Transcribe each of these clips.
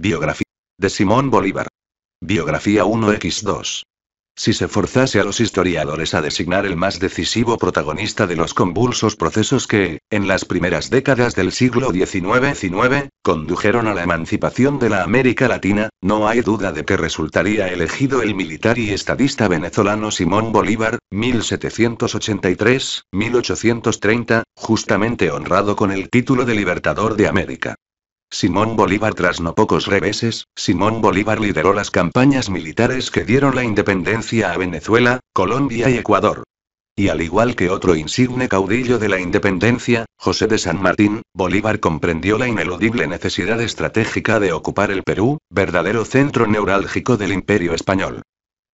Biografía de Simón Bolívar. Biografía 1x2. Si se forzase a los historiadores a designar el más decisivo protagonista de los convulsos procesos que, en las primeras décadas del siglo XIX-XIX, condujeron a la emancipación de la América Latina, no hay duda de que resultaría elegido el militar y estadista venezolano Simón Bolívar, 1783-1830, justamente honrado con el título de Libertador de América. Simón Bolívar tras no pocos reveses, Simón Bolívar lideró las campañas militares que dieron la independencia a Venezuela, Colombia y Ecuador. Y al igual que otro insigne caudillo de la independencia, José de San Martín, Bolívar comprendió la ineludible necesidad estratégica de ocupar el Perú, verdadero centro neurálgico del imperio español.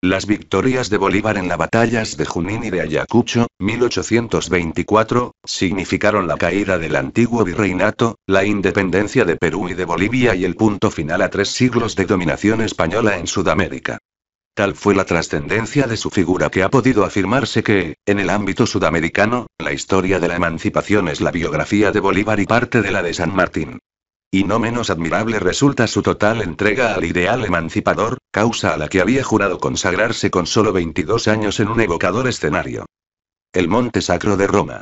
Las victorias de Bolívar en las batallas de Junín y de Ayacucho, 1824, significaron la caída del antiguo virreinato, la independencia de Perú y de Bolivia y el punto final a tres siglos de dominación española en Sudamérica. Tal fue la trascendencia de su figura que ha podido afirmarse que, en el ámbito sudamericano, la historia de la emancipación es la biografía de Bolívar y parte de la de San Martín. Y no menos admirable resulta su total entrega al ideal emancipador, causa a la que había jurado consagrarse con solo 22 años en un evocador escenario. El Monte Sacro de Roma.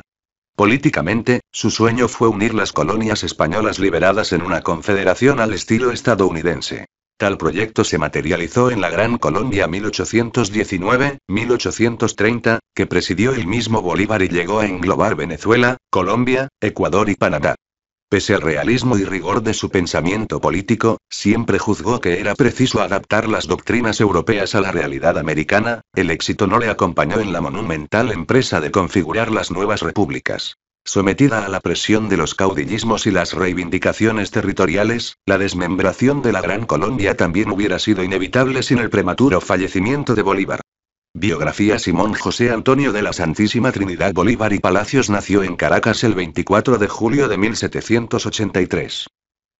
Políticamente, su sueño fue unir las colonias españolas liberadas en una confederación al estilo estadounidense. Tal proyecto se materializó en la Gran Colombia 1819-1830, que presidió el mismo Bolívar y llegó a englobar Venezuela, Colombia, Ecuador y Panamá. Pese al realismo y rigor de su pensamiento político, siempre juzgó que era preciso adaptar las doctrinas europeas a la realidad americana, el éxito no le acompañó en la monumental empresa de configurar las nuevas repúblicas. Sometida a la presión de los caudillismos y las reivindicaciones territoriales, la desmembración de la Gran Colombia también hubiera sido inevitable sin el prematuro fallecimiento de Bolívar. Biografía Simón José Antonio de la Santísima Trinidad Bolívar y Palacios nació en Caracas el 24 de julio de 1783.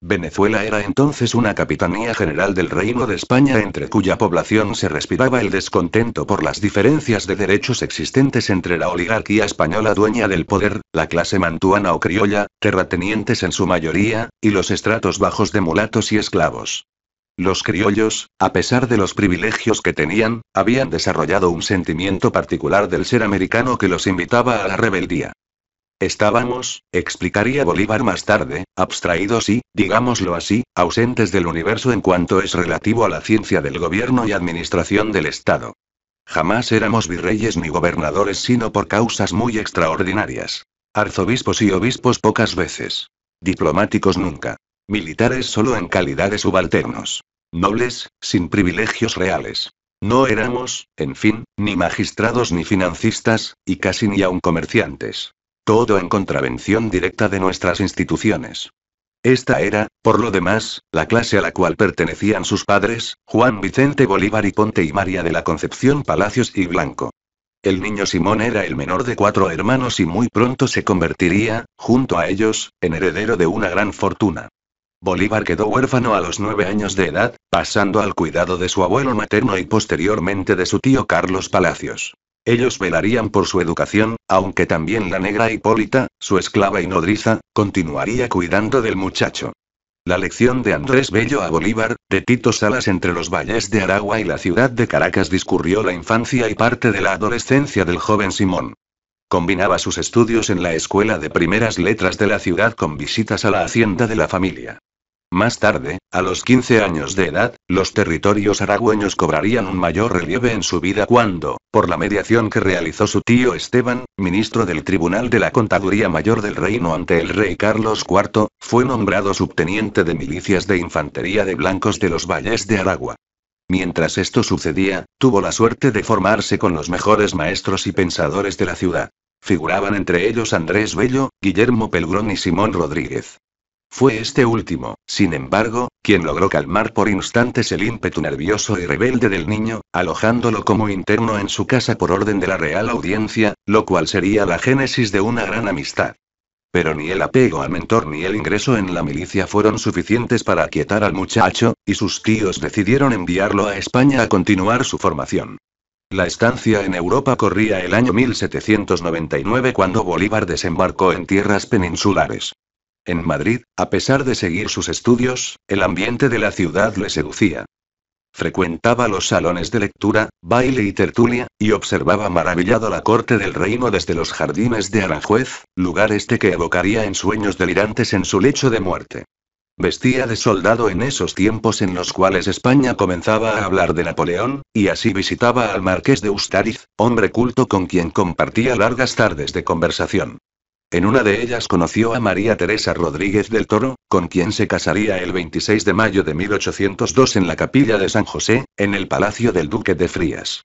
Venezuela era entonces una capitanía general del Reino de España entre cuya población se respiraba el descontento por las diferencias de derechos existentes entre la oligarquía española dueña del poder, la clase mantuana o criolla, terratenientes en su mayoría, y los estratos bajos de mulatos y esclavos. Los criollos, a pesar de los privilegios que tenían, habían desarrollado un sentimiento particular del ser americano que los invitaba a la rebeldía. Estábamos, explicaría Bolívar más tarde, abstraídos y, digámoslo así, ausentes del universo en cuanto es relativo a la ciencia del gobierno y administración del Estado. Jamás éramos virreyes ni gobernadores sino por causas muy extraordinarias. Arzobispos y obispos pocas veces. Diplomáticos nunca. Militares solo en calidad de subalternos. Nobles, sin privilegios reales. No éramos, en fin, ni magistrados ni financistas, y casi ni aun comerciantes. Todo en contravención directa de nuestras instituciones. Esta era, por lo demás, la clase a la cual pertenecían sus padres, Juan Vicente Bolívar y Ponte y María de la Concepción Palacios y Blanco. El niño Simón era el menor de cuatro hermanos y muy pronto se convertiría, junto a ellos, en heredero de una gran fortuna. Bolívar quedó huérfano a los nueve años de edad, pasando al cuidado de su abuelo materno y posteriormente de su tío Carlos Palacios. Ellos velarían por su educación, aunque también la negra Hipólita, su esclava y nodriza, continuaría cuidando del muchacho. La lección de Andrés Bello a Bolívar, de Tito Salas entre los valles de Aragua y la ciudad de Caracas discurrió la infancia y parte de la adolescencia del joven Simón. Combinaba sus estudios en la escuela de primeras letras de la ciudad con visitas a la hacienda de la familia. Más tarde, a los 15 años de edad, los territorios aragüeños cobrarían un mayor relieve en su vida cuando, por la mediación que realizó su tío Esteban, ministro del Tribunal de la Contaduría Mayor del Reino ante el rey Carlos IV, fue nombrado subteniente de milicias de infantería de blancos de los valles de Aragua. Mientras esto sucedía, tuvo la suerte de formarse con los mejores maestros y pensadores de la ciudad. Figuraban entre ellos Andrés Bello, Guillermo Pelgrón y Simón Rodríguez. Fue este último, sin embargo, quien logró calmar por instantes el ímpetu nervioso y rebelde del niño, alojándolo como interno en su casa por orden de la Real Audiencia, lo cual sería la génesis de una gran amistad. Pero ni el apego al mentor ni el ingreso en la milicia fueron suficientes para aquietar al muchacho, y sus tíos decidieron enviarlo a España a continuar su formación. La estancia en Europa corría el año 1799 cuando Bolívar desembarcó en tierras peninsulares. En Madrid, a pesar de seguir sus estudios, el ambiente de la ciudad le seducía. Frecuentaba los salones de lectura, baile y tertulia, y observaba maravillado la corte del reino desde los jardines de Aranjuez, lugar este que evocaría en sueños delirantes en su lecho de muerte. Vestía de soldado en esos tiempos en los cuales España comenzaba a hablar de Napoleón, y así visitaba al marqués de Ustariz, hombre culto con quien compartía largas tardes de conversación. En una de ellas conoció a María Teresa Rodríguez del Toro, con quien se casaría el 26 de mayo de 1802 en la capilla de San José, en el palacio del duque de Frías.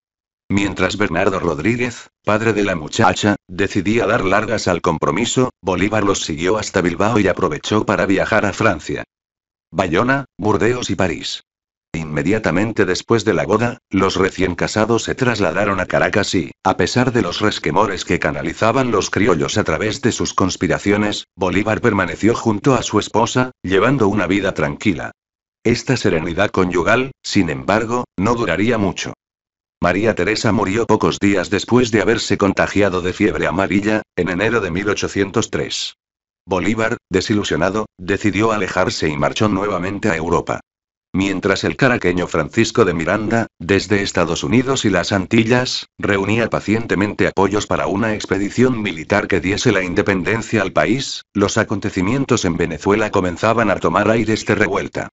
Mientras Bernardo Rodríguez, padre de la muchacha, decidía dar largas al compromiso, Bolívar los siguió hasta Bilbao y aprovechó para viajar a Francia. Bayona, Burdeos y París. Inmediatamente después de la boda, los recién casados se trasladaron a Caracas y, a pesar de los resquemores que canalizaban los criollos a través de sus conspiraciones, Bolívar permaneció junto a su esposa, llevando una vida tranquila. Esta serenidad conyugal, sin embargo, no duraría mucho. María Teresa murió pocos días después de haberse contagiado de fiebre amarilla, en enero de 1803. Bolívar, desilusionado, decidió alejarse y marchó nuevamente a Europa. Mientras el caraqueño Francisco de Miranda, desde Estados Unidos y las Antillas, reunía pacientemente apoyos para una expedición militar que diese la independencia al país, los acontecimientos en Venezuela comenzaban a tomar aire de revuelta.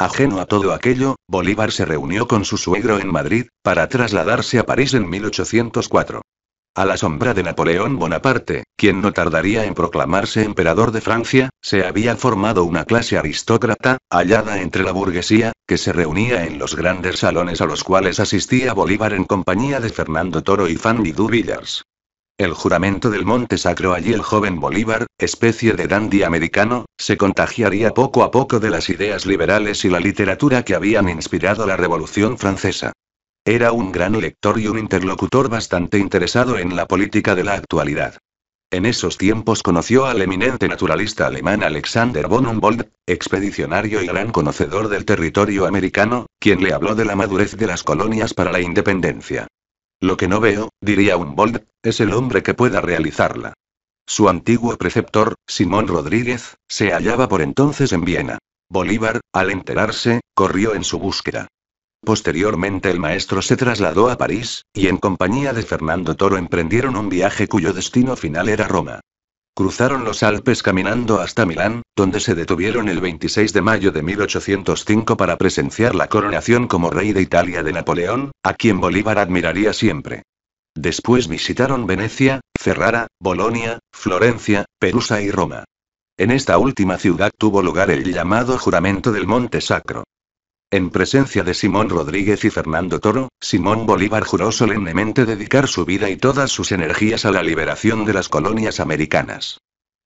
Ajeno a todo aquello, Bolívar se reunió con su suegro en Madrid, para trasladarse a París en 1804. A la sombra de Napoleón Bonaparte, quien no tardaría en proclamarse emperador de Francia, se había formado una clase aristócrata, hallada entre la burguesía, que se reunía en los grandes salones a los cuales asistía Bolívar en compañía de Fernando Toro y Fanny Villars. El juramento del monte sacro allí el joven Bolívar, especie de dandy americano, se contagiaría poco a poco de las ideas liberales y la literatura que habían inspirado la Revolución Francesa. Era un gran lector y un interlocutor bastante interesado en la política de la actualidad. En esos tiempos conoció al eminente naturalista alemán Alexander von Humboldt, expedicionario y gran conocedor del territorio americano, quien le habló de la madurez de las colonias para la independencia. Lo que no veo, diría Humboldt, es el hombre que pueda realizarla. Su antiguo preceptor, Simón Rodríguez, se hallaba por entonces en Viena. Bolívar, al enterarse, corrió en su búsqueda. Posteriormente el maestro se trasladó a París, y en compañía de Fernando Toro emprendieron un viaje cuyo destino final era Roma. Cruzaron los Alpes caminando hasta Milán, donde se detuvieron el 26 de mayo de 1805 para presenciar la coronación como rey de Italia de Napoleón, a quien Bolívar admiraría siempre. Después visitaron Venecia, Ferrara, Bolonia, Florencia, Perusa y Roma. En esta última ciudad tuvo lugar el llamado Juramento del Monte Sacro. En presencia de Simón Rodríguez y Fernando Toro, Simón Bolívar juró solemnemente dedicar su vida y todas sus energías a la liberación de las colonias americanas.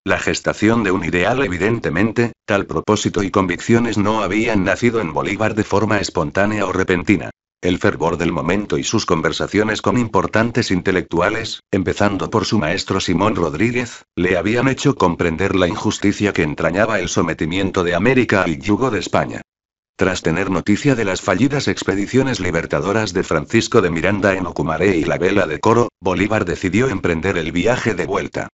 La gestación de un ideal evidentemente, tal propósito y convicciones no habían nacido en Bolívar de forma espontánea o repentina. El fervor del momento y sus conversaciones con importantes intelectuales, empezando por su maestro Simón Rodríguez, le habían hecho comprender la injusticia que entrañaba el sometimiento de América al yugo de España. Tras tener noticia de las fallidas expediciones libertadoras de Francisco de Miranda en Ocumare y la Vela de Coro, Bolívar decidió emprender el viaje de vuelta.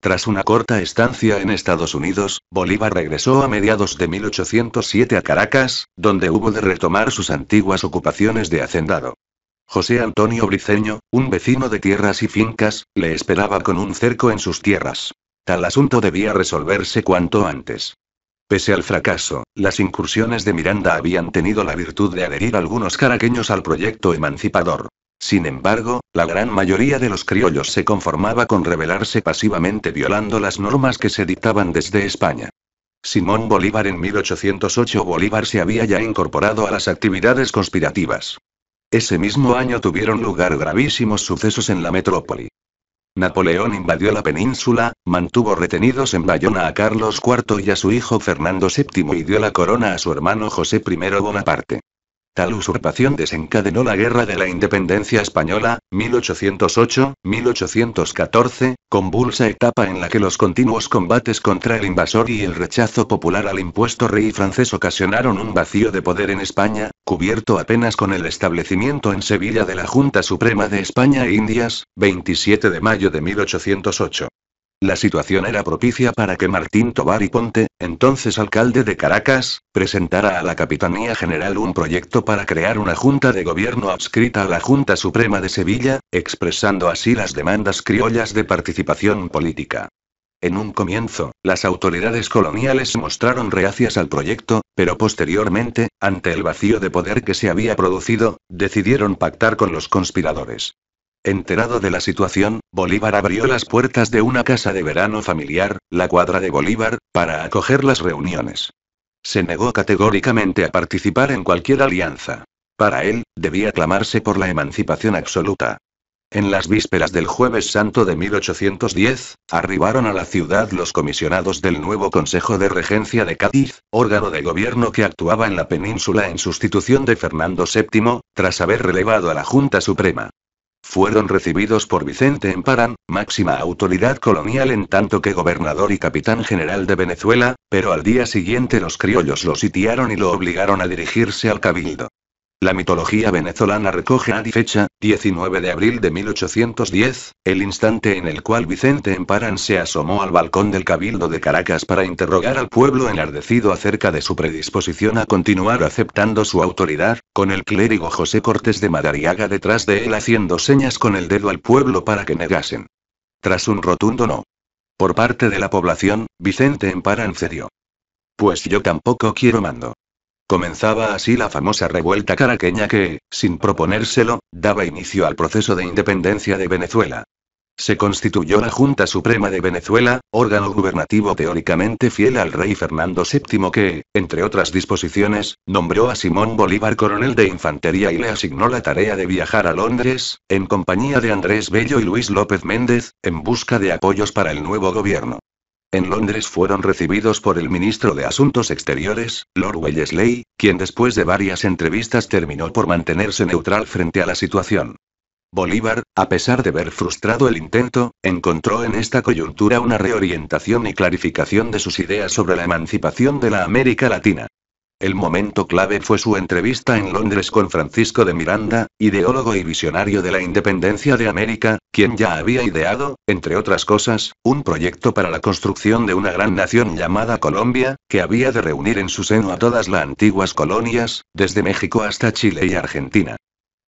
Tras una corta estancia en Estados Unidos, Bolívar regresó a mediados de 1807 a Caracas, donde hubo de retomar sus antiguas ocupaciones de hacendado. José Antonio Briceño, un vecino de tierras y fincas, le esperaba con un cerco en sus tierras. Tal asunto debía resolverse cuanto antes. Pese al fracaso, las incursiones de Miranda habían tenido la virtud de adherir algunos caraqueños al proyecto emancipador. Sin embargo, la gran mayoría de los criollos se conformaba con rebelarse pasivamente violando las normas que se dictaban desde España. Simón Bolívar en 1808 Bolívar se había ya incorporado a las actividades conspirativas. Ese mismo año tuvieron lugar gravísimos sucesos en la metrópoli. Napoleón invadió la península, mantuvo retenidos en Bayona a Carlos IV y a su hijo Fernando VII y dio la corona a su hermano José I Bonaparte. Tal usurpación desencadenó la Guerra de la Independencia Española, 1808-1814, convulsa etapa en la que los continuos combates contra el invasor y el rechazo popular al impuesto rey francés ocasionaron un vacío de poder en España, cubierto apenas con el establecimiento en Sevilla de la Junta Suprema de España e Indias, 27 de mayo de 1808. La situación era propicia para que Martín Tovar y Ponte, entonces alcalde de Caracas, presentara a la Capitanía General un proyecto para crear una Junta de Gobierno adscrita a la Junta Suprema de Sevilla, expresando así las demandas criollas de participación política. En un comienzo, las autoridades coloniales mostraron reacias al proyecto, pero posteriormente, ante el vacío de poder que se había producido, decidieron pactar con los conspiradores. Enterado de la situación, Bolívar abrió las puertas de una casa de verano familiar, la cuadra de Bolívar, para acoger las reuniones. Se negó categóricamente a participar en cualquier alianza. Para él, debía clamarse por la emancipación absoluta. En las vísperas del jueves santo de 1810, arribaron a la ciudad los comisionados del nuevo Consejo de Regencia de Cádiz, órgano de gobierno que actuaba en la península en sustitución de Fernando VII, tras haber relevado a la Junta Suprema. Fueron recibidos por Vicente Emparan, máxima autoridad colonial en tanto que gobernador y capitán general de Venezuela, pero al día siguiente los criollos lo sitiaron y lo obligaron a dirigirse al cabildo. La mitología venezolana recoge a fecha, 19 de abril de 1810, el instante en el cual Vicente Emparan se asomó al balcón del Cabildo de Caracas para interrogar al pueblo enardecido acerca de su predisposición a continuar aceptando su autoridad, con el clérigo José Cortés de Madariaga detrás de él haciendo señas con el dedo al pueblo para que negasen. Tras un rotundo no. Por parte de la población, Vicente Emparan cedió. Pues yo tampoco quiero mando. Comenzaba así la famosa revuelta caraqueña que, sin proponérselo, daba inicio al proceso de independencia de Venezuela. Se constituyó la Junta Suprema de Venezuela, órgano gubernativo teóricamente fiel al rey Fernando VII que, entre otras disposiciones, nombró a Simón Bolívar coronel de infantería y le asignó la tarea de viajar a Londres, en compañía de Andrés Bello y Luis López Méndez, en busca de apoyos para el nuevo gobierno. En Londres fueron recibidos por el ministro de Asuntos Exteriores, Lord Wellesley, quien después de varias entrevistas terminó por mantenerse neutral frente a la situación. Bolívar, a pesar de ver frustrado el intento, encontró en esta coyuntura una reorientación y clarificación de sus ideas sobre la emancipación de la América Latina. El momento clave fue su entrevista en Londres con Francisco de Miranda, ideólogo y visionario de la independencia de América, quien ya había ideado, entre otras cosas, un proyecto para la construcción de una gran nación llamada Colombia, que había de reunir en su seno a todas las antiguas colonias, desde México hasta Chile y Argentina.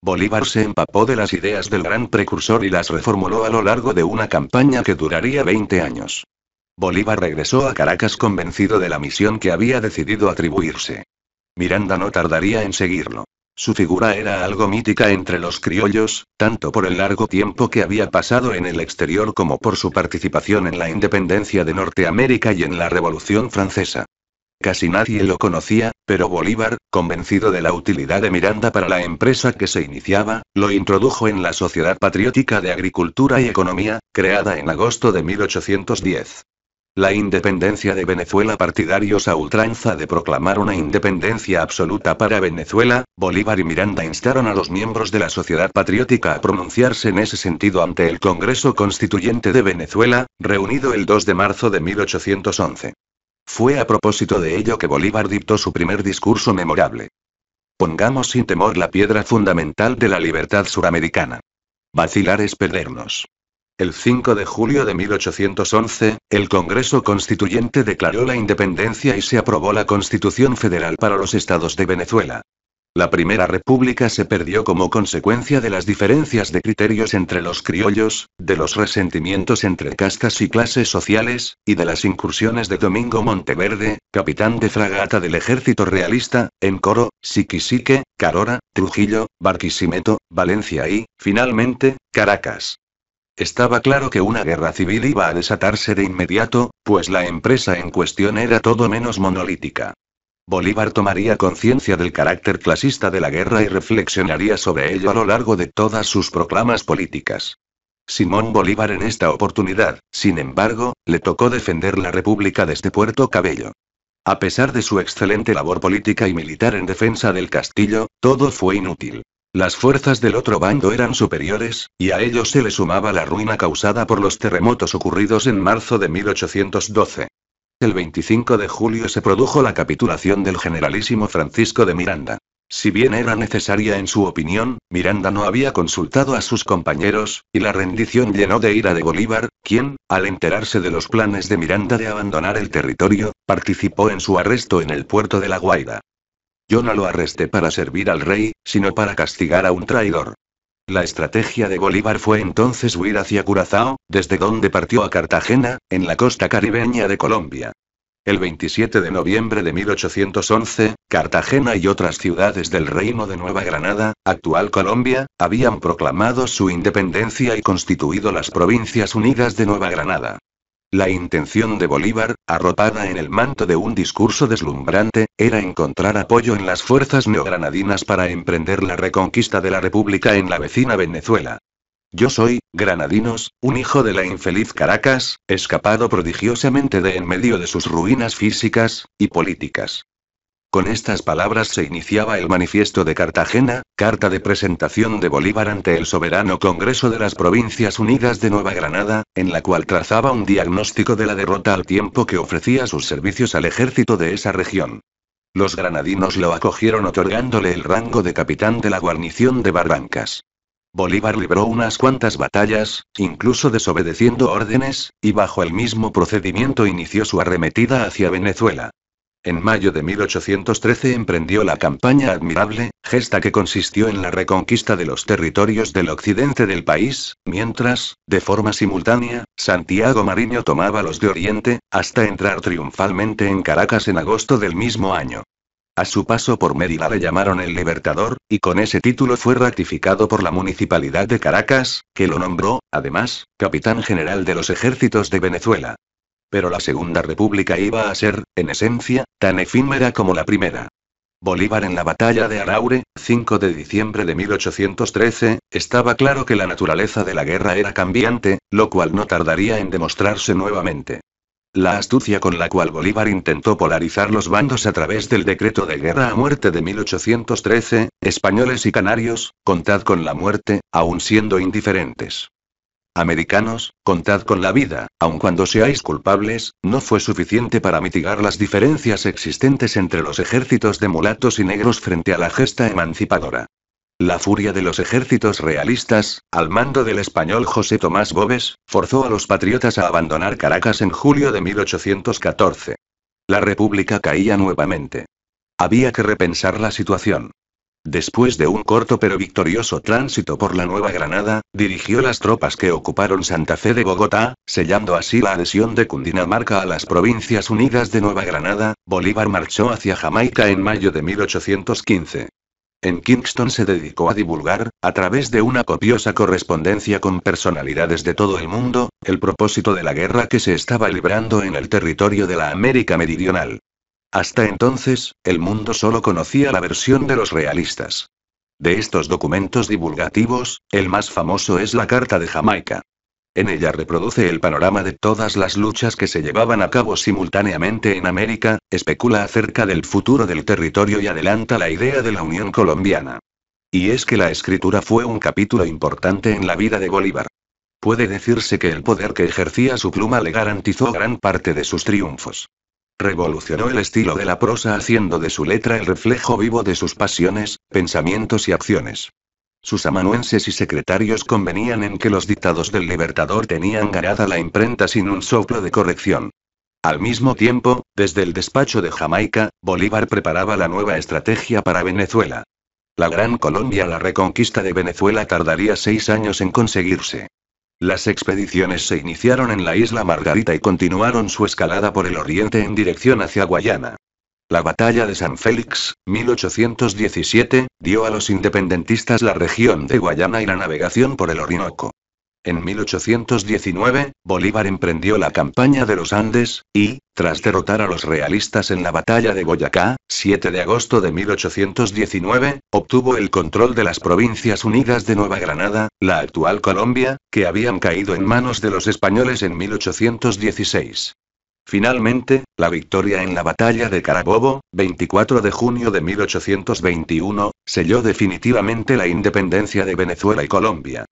Bolívar se empapó de las ideas del gran precursor y las reformuló a lo largo de una campaña que duraría 20 años. Bolívar regresó a Caracas convencido de la misión que había decidido atribuirse. Miranda no tardaría en seguirlo. Su figura era algo mítica entre los criollos, tanto por el largo tiempo que había pasado en el exterior como por su participación en la independencia de Norteamérica y en la Revolución Francesa. Casi nadie lo conocía, pero Bolívar, convencido de la utilidad de Miranda para la empresa que se iniciaba, lo introdujo en la Sociedad Patriótica de Agricultura y Economía, creada en agosto de 1810. La independencia de Venezuela partidarios a ultranza de proclamar una independencia absoluta para Venezuela, Bolívar y Miranda instaron a los miembros de la sociedad patriótica a pronunciarse en ese sentido ante el Congreso Constituyente de Venezuela, reunido el 2 de marzo de 1811. Fue a propósito de ello que Bolívar dictó su primer discurso memorable. Pongamos sin temor la piedra fundamental de la libertad suramericana. Vacilar es perdernos. El 5 de julio de 1811, el Congreso Constituyente declaró la independencia y se aprobó la Constitución Federal para los estados de Venezuela. La Primera República se perdió como consecuencia de las diferencias de criterios entre los criollos, de los resentimientos entre castas y clases sociales, y de las incursiones de Domingo Monteverde, capitán de fragata del ejército realista, en Coro, Siquisique, Carora, Trujillo, Barquisimeto, Valencia y, finalmente, Caracas. Estaba claro que una guerra civil iba a desatarse de inmediato, pues la empresa en cuestión era todo menos monolítica. Bolívar tomaría conciencia del carácter clasista de la guerra y reflexionaría sobre ello a lo largo de todas sus proclamas políticas. Simón Bolívar en esta oportunidad, sin embargo, le tocó defender la República desde Puerto Cabello. A pesar de su excelente labor política y militar en defensa del castillo, todo fue inútil. Las fuerzas del otro bando eran superiores, y a ellos se le sumaba la ruina causada por los terremotos ocurridos en marzo de 1812. El 25 de julio se produjo la capitulación del generalísimo Francisco de Miranda. Si bien era necesaria en su opinión, Miranda no había consultado a sus compañeros, y la rendición llenó de ira de Bolívar, quien, al enterarse de los planes de Miranda de abandonar el territorio, participó en su arresto en el puerto de La Guaira. Yo no lo arresté para servir al rey, sino para castigar a un traidor. La estrategia de Bolívar fue entonces huir hacia Curazao, desde donde partió a Cartagena, en la costa caribeña de Colombia. El 27 de noviembre de 1811, Cartagena y otras ciudades del Reino de Nueva Granada, actual Colombia, habían proclamado su independencia y constituido las Provincias Unidas de Nueva Granada. La intención de Bolívar, arropada en el manto de un discurso deslumbrante, era encontrar apoyo en las fuerzas neogranadinas para emprender la reconquista de la República en la vecina Venezuela. Yo soy, granadinos, un hijo de la infeliz Caracas, escapado prodigiosamente de en medio de sus ruinas físicas y políticas. Con estas palabras se iniciaba el manifiesto de Cartagena, carta de presentación de Bolívar ante el soberano Congreso de las Provincias Unidas de Nueva Granada, en la cual trazaba un diagnóstico de la derrota al tiempo que ofrecía sus servicios al ejército de esa región. Los granadinos lo acogieron otorgándole el rango de capitán de la guarnición de Barbancas. Bolívar libró unas cuantas batallas, incluso desobedeciendo órdenes, y bajo el mismo procedimiento inició su arremetida hacia Venezuela. En mayo de 1813 emprendió la campaña admirable, gesta que consistió en la reconquista de los territorios del occidente del país, mientras, de forma simultánea, Santiago Mariño tomaba los de Oriente, hasta entrar triunfalmente en Caracas en agosto del mismo año. A su paso por Mérida le llamaron el Libertador, y con ese título fue ratificado por la Municipalidad de Caracas, que lo nombró, además, Capitán General de los Ejércitos de Venezuela. Pero la Segunda República iba a ser, en esencia, tan efímera como la primera. Bolívar en la batalla de Araure, 5 de diciembre de 1813, estaba claro que la naturaleza de la guerra era cambiante, lo cual no tardaría en demostrarse nuevamente. La astucia con la cual Bolívar intentó polarizar los bandos a través del decreto de guerra a muerte de 1813, españoles y canarios, contad con la muerte, aun siendo indiferentes. Americanos, contad con la vida, aun cuando seáis culpables, no fue suficiente para mitigar las diferencias existentes entre los ejércitos de mulatos y negros frente a la gesta emancipadora. La furia de los ejércitos realistas, al mando del español José Tomás Boves, forzó a los patriotas a abandonar Caracas en julio de 1814. La República caía nuevamente. Había que repensar la situación. Después de un corto pero victorioso tránsito por la Nueva Granada, dirigió las tropas que ocuparon Santa Fe de Bogotá, sellando así la adhesión de Cundinamarca a las Provincias Unidas de Nueva Granada, Bolívar marchó hacia Jamaica en mayo de 1815. En Kingston se dedicó a divulgar, a través de una copiosa correspondencia con personalidades de todo el mundo, el propósito de la guerra que se estaba librando en el territorio de la América Meridional. Hasta entonces, el mundo solo conocía la versión de los realistas. De estos documentos divulgativos, el más famoso es la Carta de Jamaica. En ella reproduce el panorama de todas las luchas que se llevaban a cabo simultáneamente en América, especula acerca del futuro del territorio y adelanta la idea de la Unión Colombiana. Y es que la escritura fue un capítulo importante en la vida de Bolívar. Puede decirse que el poder que ejercía su pluma le garantizó gran parte de sus triunfos. Revolucionó el estilo de la prosa haciendo de su letra el reflejo vivo de sus pasiones, pensamientos y acciones. Sus amanuenses y secretarios convenían en que los dictados del Libertador tenían ganada la imprenta sin un soplo de corrección. Al mismo tiempo, desde el despacho de Jamaica, Bolívar preparaba la nueva estrategia para Venezuela. La Gran Colombia, la reconquista de Venezuela tardaría seis años en conseguirse. Las expediciones se iniciaron en la isla Margarita y continuaron su escalada por el oriente en dirección hacia Guayana. La batalla de San Félix, 1817, dio a los independentistas la región de Guayana y la navegación por el Orinoco. En 1819, Bolívar emprendió la campaña de los Andes, y, tras derrotar a los realistas en la batalla de Boyacá, 7 de agosto de 1819, obtuvo el control de las Provincias Unidas de Nueva Granada, la actual Colombia, que habían caído en manos de los españoles en 1816. Finalmente, la victoria en la batalla de Carabobo, 24 de junio de 1821, selló definitivamente la independencia de Venezuela y Colombia.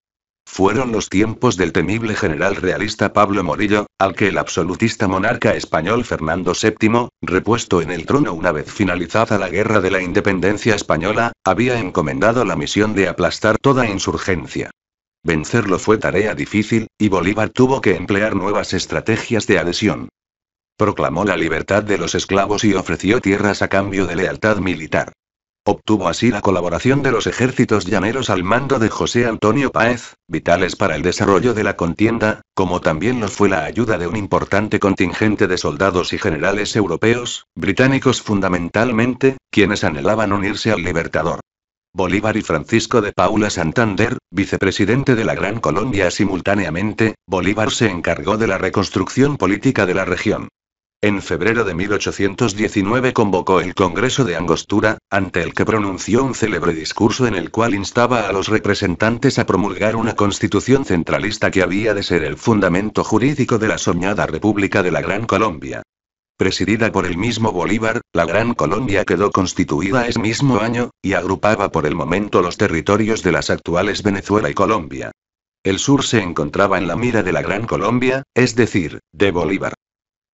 Fueron los tiempos del temible general realista Pablo Morillo, al que el absolutista monarca español Fernando VII, repuesto en el trono una vez finalizada la Guerra de la Independencia Española, había encomendado la misión de aplastar toda insurgencia. Vencerlo fue tarea difícil, y Bolívar tuvo que emplear nuevas estrategias de adhesión. Proclamó la libertad de los esclavos y ofreció tierras a cambio de lealtad militar. Obtuvo así la colaboración de los ejércitos llaneros al mando de José Antonio Páez, vitales para el desarrollo de la contienda, como también los fue la ayuda de un importante contingente de soldados y generales europeos, británicos fundamentalmente, quienes anhelaban unirse al libertador. Bolívar y Francisco de Paula Santander, vicepresidente de la Gran Colombia simultáneamente, Bolívar se encargó de la reconstrucción política de la región. En febrero de 1819 convocó el Congreso de Angostura, ante el que pronunció un célebre discurso en el cual instaba a los representantes a promulgar una constitución centralista que había de ser el fundamento jurídico de la soñada República de la Gran Colombia. Presidida por el mismo Bolívar, la Gran Colombia quedó constituida ese mismo año, y agrupaba por el momento los territorios de las actuales Venezuela y Colombia. El sur se encontraba en la mira de la Gran Colombia, es decir, de Bolívar.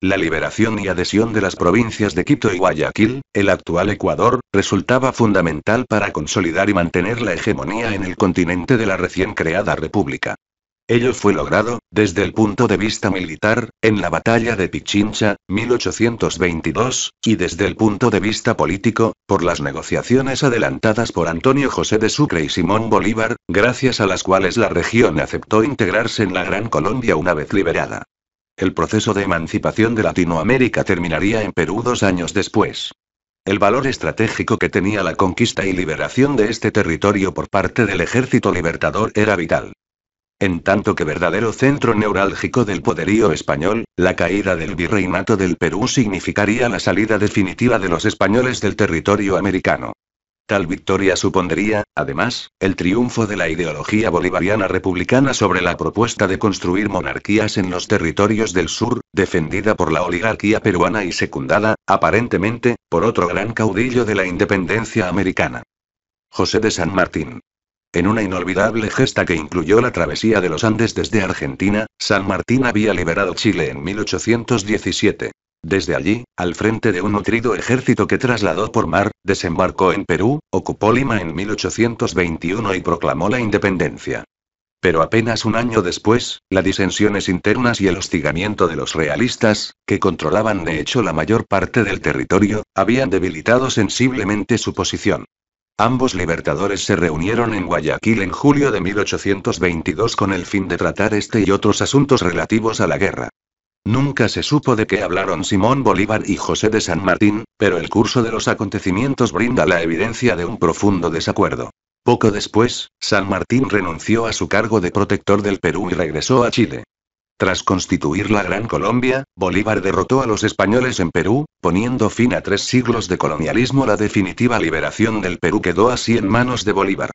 La liberación y adhesión de las provincias de Quito y Guayaquil, el actual Ecuador, resultaba fundamental para consolidar y mantener la hegemonía en el continente de la recién creada república. Ello fue logrado, desde el punto de vista militar, en la batalla de Pichincha, 1822, y desde el punto de vista político, por las negociaciones adelantadas por Antonio José de Sucre y Simón Bolívar, gracias a las cuales la región aceptó integrarse en la Gran Colombia una vez liberada el proceso de emancipación de Latinoamérica terminaría en Perú dos años después. El valor estratégico que tenía la conquista y liberación de este territorio por parte del ejército libertador era vital. En tanto que verdadero centro neurálgico del poderío español, la caída del virreinato del Perú significaría la salida definitiva de los españoles del territorio americano. Tal victoria supondría, además, el triunfo de la ideología bolivariana republicana sobre la propuesta de construir monarquías en los territorios del sur, defendida por la oligarquía peruana y secundada, aparentemente, por otro gran caudillo de la independencia americana. José de San Martín. En una inolvidable gesta que incluyó la travesía de los Andes desde Argentina, San Martín había liberado Chile en 1817. Desde allí, al frente de un nutrido ejército que trasladó por mar, desembarcó en Perú, ocupó Lima en 1821 y proclamó la independencia. Pero apenas un año después, las disensiones internas y el hostigamiento de los realistas, que controlaban de hecho la mayor parte del territorio, habían debilitado sensiblemente su posición. Ambos libertadores se reunieron en Guayaquil en julio de 1822 con el fin de tratar este y otros asuntos relativos a la guerra. Nunca se supo de qué hablaron Simón Bolívar y José de San Martín, pero el curso de los acontecimientos brinda la evidencia de un profundo desacuerdo. Poco después, San Martín renunció a su cargo de protector del Perú y regresó a Chile. Tras constituir la Gran Colombia, Bolívar derrotó a los españoles en Perú, poniendo fin a tres siglos de colonialismo. La definitiva liberación del Perú quedó así en manos de Bolívar.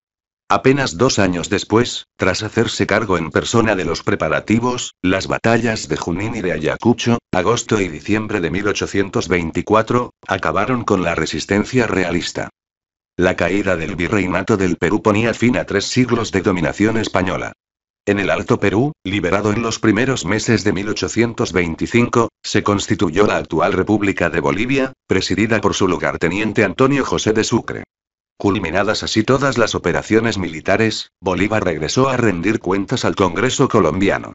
Apenas dos años después, tras hacerse cargo en persona de los preparativos, las batallas de Junín y de Ayacucho, agosto y diciembre de 1824, acabaron con la resistencia realista. La caída del virreinato del Perú ponía fin a tres siglos de dominación española. En el Alto Perú, liberado en los primeros meses de 1825, se constituyó la actual República de Bolivia, presidida por su lugarteniente Antonio José de Sucre. Culminadas así todas las operaciones militares, Bolívar regresó a rendir cuentas al Congreso colombiano.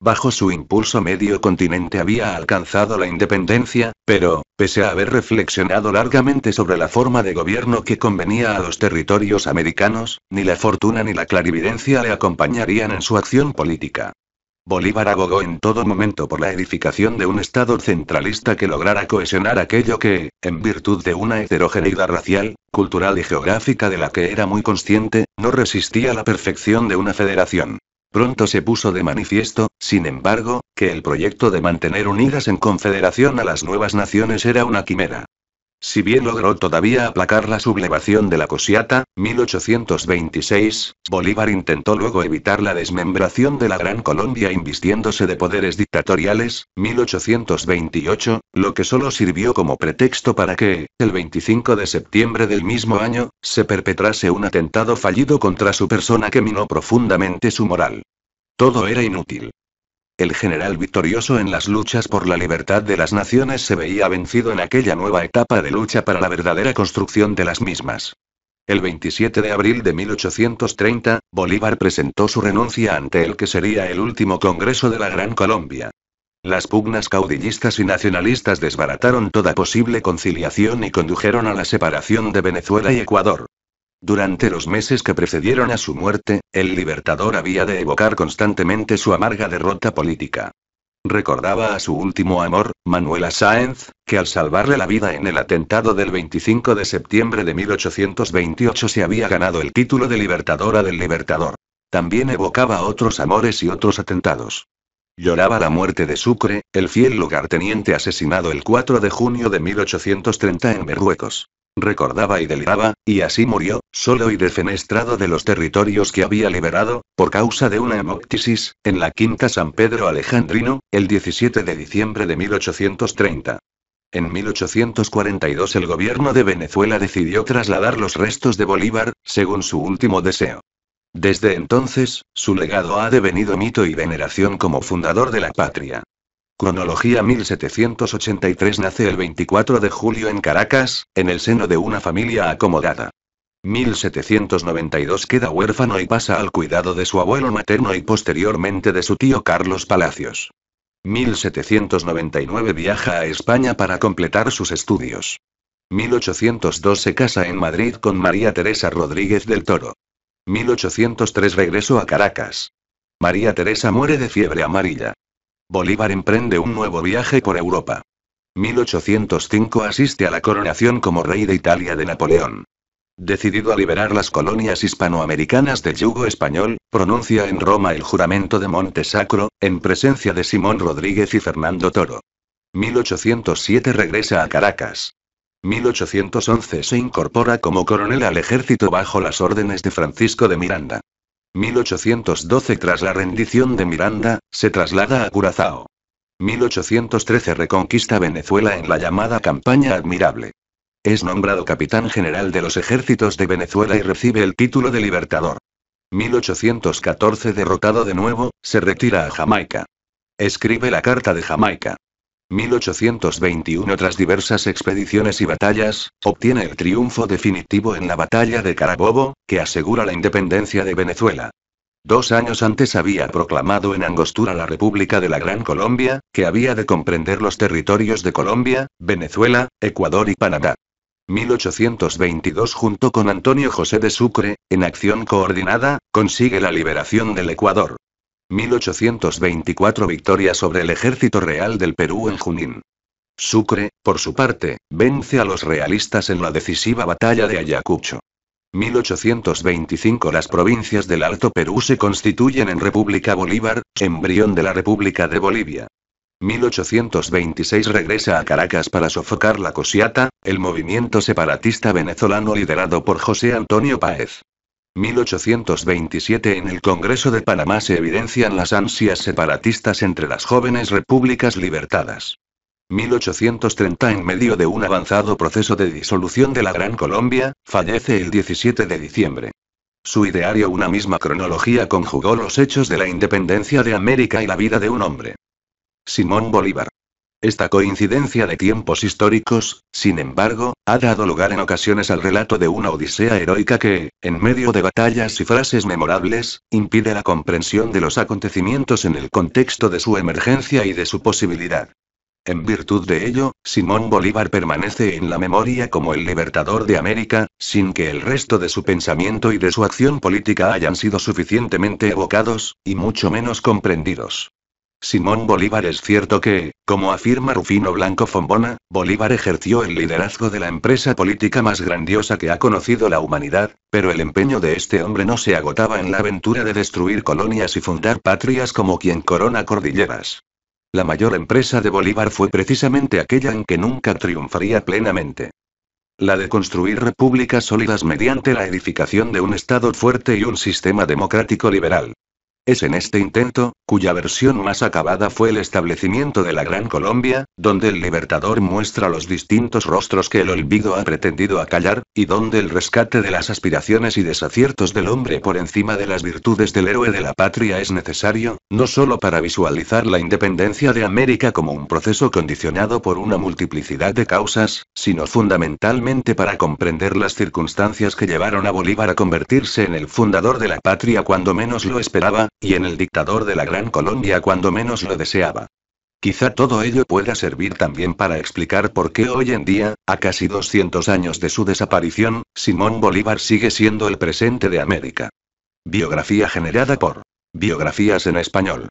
Bajo su impulso medio continente había alcanzado la independencia, pero, pese a haber reflexionado largamente sobre la forma de gobierno que convenía a los territorios americanos, ni la fortuna ni la clarividencia le acompañarían en su acción política. Bolívar abogó en todo momento por la edificación de un Estado centralista que lograra cohesionar aquello que, en virtud de una heterogeneidad racial, cultural y geográfica de la que era muy consciente, no resistía la perfección de una federación. Pronto se puso de manifiesto, sin embargo, que el proyecto de mantener unidas en confederación a las nuevas naciones era una quimera. Si bien logró todavía aplacar la sublevación de la Cosiata, 1826, Bolívar intentó luego evitar la desmembración de la Gran Colombia invistiéndose de poderes dictatoriales, 1828, lo que solo sirvió como pretexto para que, el 25 de septiembre del mismo año, se perpetrase un atentado fallido contra su persona que minó profundamente su moral. Todo era inútil. El general victorioso en las luchas por la libertad de las naciones se veía vencido en aquella nueva etapa de lucha para la verdadera construcción de las mismas. El 27 de abril de 1830, Bolívar presentó su renuncia ante el que sería el último Congreso de la Gran Colombia. Las pugnas caudillistas y nacionalistas desbarataron toda posible conciliación y condujeron a la separación de Venezuela y Ecuador. Durante los meses que precedieron a su muerte, el libertador había de evocar constantemente su amarga derrota política. Recordaba a su último amor, Manuela Sáenz, que al salvarle la vida en el atentado del 25 de septiembre de 1828 se había ganado el título de libertadora del libertador. También evocaba otros amores y otros atentados. Lloraba la muerte de Sucre, el fiel lugarteniente asesinado el 4 de junio de 1830 en Berruecos recordaba y deliraba, y así murió, solo y defenestrado de los territorios que había liberado, por causa de una hemoptisis, en la quinta San Pedro Alejandrino, el 17 de diciembre de 1830. En 1842 el gobierno de Venezuela decidió trasladar los restos de Bolívar, según su último deseo. Desde entonces, su legado ha devenido mito y veneración como fundador de la patria. Cronología 1783 nace el 24 de julio en Caracas, en el seno de una familia acomodada. 1792 queda huérfano y pasa al cuidado de su abuelo materno y posteriormente de su tío Carlos Palacios. 1799 viaja a España para completar sus estudios. 1802 se casa en Madrid con María Teresa Rodríguez del Toro. 1803 regreso a Caracas. María Teresa muere de fiebre amarilla. Bolívar emprende un nuevo viaje por Europa. 1805 asiste a la coronación como rey de Italia de Napoleón. Decidido a liberar las colonias hispanoamericanas del yugo español, pronuncia en Roma el juramento de Monte Sacro, en presencia de Simón Rodríguez y Fernando Toro. 1807 regresa a Caracas. 1811 se incorpora como coronel al ejército bajo las órdenes de Francisco de Miranda. 1812 Tras la rendición de Miranda, se traslada a Curazao. 1813 Reconquista Venezuela en la llamada Campaña Admirable. Es nombrado capitán general de los ejércitos de Venezuela y recibe el título de libertador. 1814 Derrotado de nuevo, se retira a Jamaica. Escribe la Carta de Jamaica. 1821 Tras diversas expediciones y batallas, obtiene el triunfo definitivo en la batalla de Carabobo, que asegura la independencia de Venezuela. Dos años antes había proclamado en Angostura la República de la Gran Colombia, que había de comprender los territorios de Colombia, Venezuela, Ecuador y Panamá. 1822 junto con Antonio José de Sucre, en acción coordinada, consigue la liberación del Ecuador. 1824 Victoria sobre el Ejército Real del Perú en Junín. Sucre, por su parte, vence a los realistas en la decisiva batalla de Ayacucho. 1825 Las provincias del Alto Perú se constituyen en República Bolívar, embrión de la República de Bolivia. 1826 regresa a Caracas para sofocar la Cosiata, el movimiento separatista venezolano liderado por José Antonio Páez. 1827 En el Congreso de Panamá se evidencian las ansias separatistas entre las jóvenes repúblicas libertadas. 1830 En medio de un avanzado proceso de disolución de la Gran Colombia, fallece el 17 de diciembre. Su ideario Una misma cronología conjugó los hechos de la independencia de América y la vida de un hombre. Simón Bolívar. Esta coincidencia de tiempos históricos, sin embargo, ha dado lugar en ocasiones al relato de una odisea heroica que, en medio de batallas y frases memorables, impide la comprensión de los acontecimientos en el contexto de su emergencia y de su posibilidad. En virtud de ello, Simón Bolívar permanece en la memoria como el libertador de América, sin que el resto de su pensamiento y de su acción política hayan sido suficientemente evocados, y mucho menos comprendidos. Simón Bolívar es cierto que, como afirma Rufino Blanco Fombona, Bolívar ejerció el liderazgo de la empresa política más grandiosa que ha conocido la humanidad, pero el empeño de este hombre no se agotaba en la aventura de destruir colonias y fundar patrias como quien corona cordilleras. La mayor empresa de Bolívar fue precisamente aquella en que nunca triunfaría plenamente. La de construir repúblicas sólidas mediante la edificación de un Estado fuerte y un sistema democrático liberal. Es en este intento, cuya versión más acabada fue el establecimiento de la Gran Colombia, donde el Libertador muestra los distintos rostros que el olvido ha pretendido acallar, y donde el rescate de las aspiraciones y desaciertos del hombre por encima de las virtudes del héroe de la patria es necesario, no solo para visualizar la independencia de América como un proceso condicionado por una multiplicidad de causas, sino fundamentalmente para comprender las circunstancias que llevaron a Bolívar a convertirse en el fundador de la patria cuando menos lo esperaba, y en el dictador de la Gran Colombia cuando menos lo deseaba. Quizá todo ello pueda servir también para explicar por qué hoy en día, a casi 200 años de su desaparición, Simón Bolívar sigue siendo el presente de América. Biografía generada por Biografías en español.